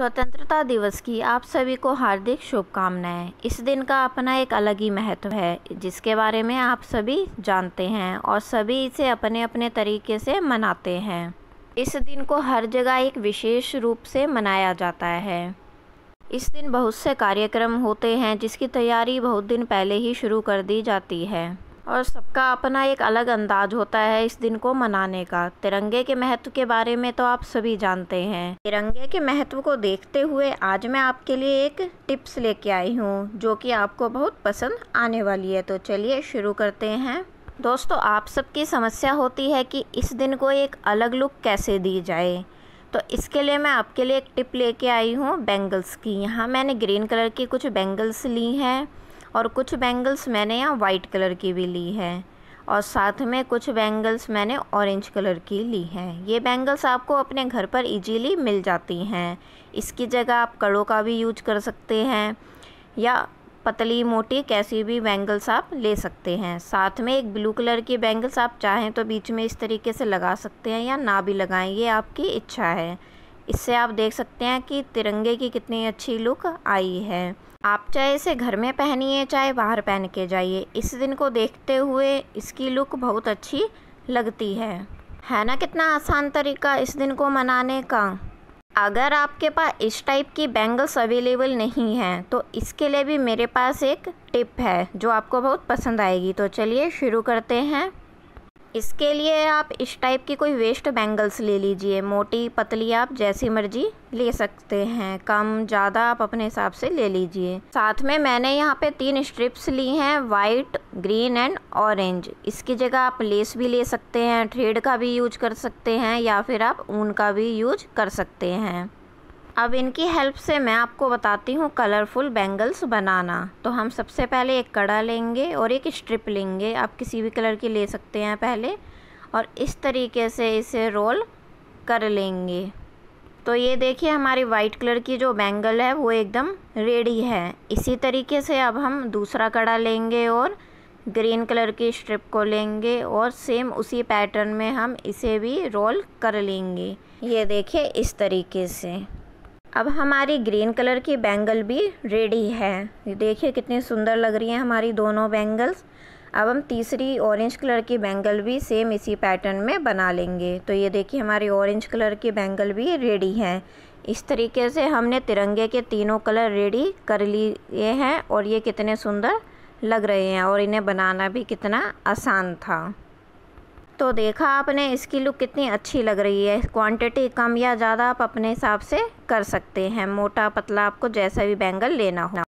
स्वतंत्रता दिवस की आप सभी को हार्दिक शुभकामनाएं इस दिन का अपना एक अलग ही महत्व है जिसके बारे में आप सभी जानते हैं और सभी इसे अपने अपने तरीके से मनाते हैं इस दिन को हर जगह एक विशेष रूप से मनाया जाता है इस दिन बहुत से कार्यक्रम होते हैं जिसकी तैयारी बहुत दिन पहले ही शुरू कर दी जाती है और सबका अपना एक अलग अंदाज होता है इस दिन को मनाने का तिरंगे के महत्व के बारे में तो आप सभी जानते हैं तिरंगे के महत्व को देखते हुए आज मैं आपके लिए एक टिप्स लेके आई हूँ जो कि आपको बहुत पसंद आने वाली है तो चलिए शुरू करते हैं दोस्तों आप सबकी समस्या होती है कि इस दिन को एक अलग लुक कैसे दी जाए तो इसके लिए मैं आपके लिए एक टिप लेके आई हूँ बैंगल्स की यहाँ मैंने ग्रीन कलर की कुछ बैंगल्स ली हैं और कुछ बैंगल्स मैंने यहाँ वाइट कलर की भी ली है और साथ में कुछ बैंगल्स मैंने ऑरेंज कलर की ली हैं ये बैंगल्स आपको अपने घर पर इजीली मिल जाती हैं इसकी जगह आप कड़ों का भी यूज कर सकते हैं या पतली मोटी कैसी भी बैंगल्स आप ले सकते हैं साथ में एक ब्लू कलर की बैंगल्स आप चाहें तो बीच में इस तरीके से लगा सकते हैं या ना भी लगाएं ये आपकी इच्छा है इससे आप देख सकते हैं कि तिरंगे की कितनी अच्छी लुक आई है आप चाहे इसे घर में पहनिए चाहे बाहर पहन के जाइए इस दिन को देखते हुए इसकी लुक बहुत अच्छी लगती है है ना कितना आसान तरीका इस दिन को मनाने का अगर आपके पास इस टाइप की बैंगल्स अवेलेबल नहीं हैं तो इसके लिए भी मेरे पास एक टिप है जो आपको बहुत पसंद आएगी तो चलिए शुरू करते हैं इसके लिए आप इस टाइप की कोई वेस्ट बैंगल्स ले लीजिए मोटी पतली आप जैसी मर्जी ले सकते हैं कम ज़्यादा आप अपने हिसाब से ले लीजिए साथ में मैंने यहाँ पे तीन स्ट्रिप्स ली हैं वाइट ग्रीन एंड ऑरेंज इसकी जगह आप लेस भी ले सकते हैं थ्रेड का भी यूज कर सकते हैं या फिर आप ऊन का भी यूज कर सकते हैं अब इनकी हेल्प से मैं आपको बताती हूँ कलरफुल बैंगल्स बनाना तो हम सबसे पहले एक कड़ा लेंगे और एक स्ट्रिप लेंगे आप किसी भी कलर की ले सकते हैं पहले और इस तरीके से इसे रोल कर लेंगे तो ये देखिए हमारी वाइट कलर की जो बैंगल है वो एकदम रेडी है इसी तरीके से अब हम दूसरा कड़ा लेंगे और ग्रीन कलर की स्ट्रिप को लेंगे और सेम उसी पैटर्न में हम इसे भी रोल कर लेंगे ये देखिए इस तरीके से अब हमारी ग्रीन कलर की बैंगल भी रेडी है देखिए कितनी सुंदर लग रही है हमारी दोनों बैंगल्स अब हम तीसरी ऑरेंज कलर की बैंगल भी सेम इसी पैटर्न में बना लेंगे तो ये देखिए हमारी ऑरेंज कलर की बैंगल भी रेडी है इस तरीके से हमने तिरंगे के तीनों कलर रेडी कर लिए हैं और ये कितने सुंदर लग रहे हैं और इन्हें बनाना भी कितना आसान था तो देखा आपने इसकी लुक कितनी अच्छी लग रही है क्वांटिटी कम या ज़्यादा आप अपने हिसाब से कर सकते हैं मोटा पतला आपको जैसा भी बैंगल लेना हो